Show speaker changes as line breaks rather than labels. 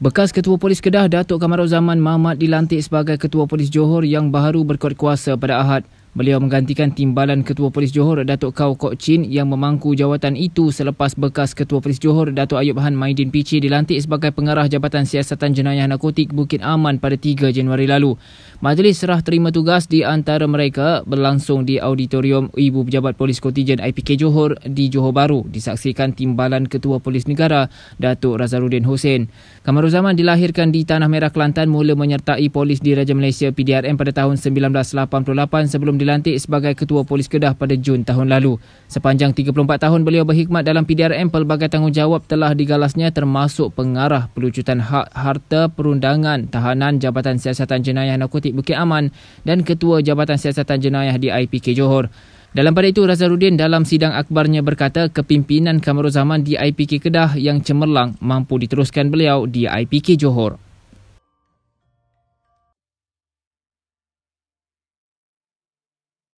Bekas Ketua Polis Kedah, Datuk Kamarul Zaman Mahmat dilantik sebagai Ketua Polis Johor yang baru berkuat kuasa pada Ahad. Beliau menggantikan timbalan Ketua Polis Johor Datuk Kau Kok Chin yang memangku jawatan itu selepas bekas Ketua Polis Johor Datuk Ayub Han Maidin Pichi dilantik sebagai pengarah Jabatan Siasatan Jenayah Narkotik Bukit Aman pada 3 Januari lalu. Majlis serah terima tugas di antara mereka berlangsung di auditorium Ibu Pejabat Polis Kotijen IPK Johor di Johor Baru disaksikan timbalan Ketua Polis Negara Datuk Razaluddin Hussein. Kamaruzaman dilahirkan di Tanah Merah Kelantan mula menyertai polis di Raja Malaysia PDRM pada tahun 1988 sebelum dilantik sebagai Ketua Polis Kedah pada Jun tahun lalu. Sepanjang 34 tahun beliau berkhidmat dalam PDRM pelbagai tanggungjawab telah digalasnya termasuk pengarah pelucutan hak harta perundangan tahanan Jabatan Siasatan Jenayah Narkotik Bukit Aman dan Ketua Jabatan Siasatan Jenayah di IPK Johor. Dalam pada itu, Razaluddin dalam sidang akbarnya berkata kepimpinan Kamaruzaman di IPK Kedah yang cemerlang mampu diteruskan beliau di IPK Johor.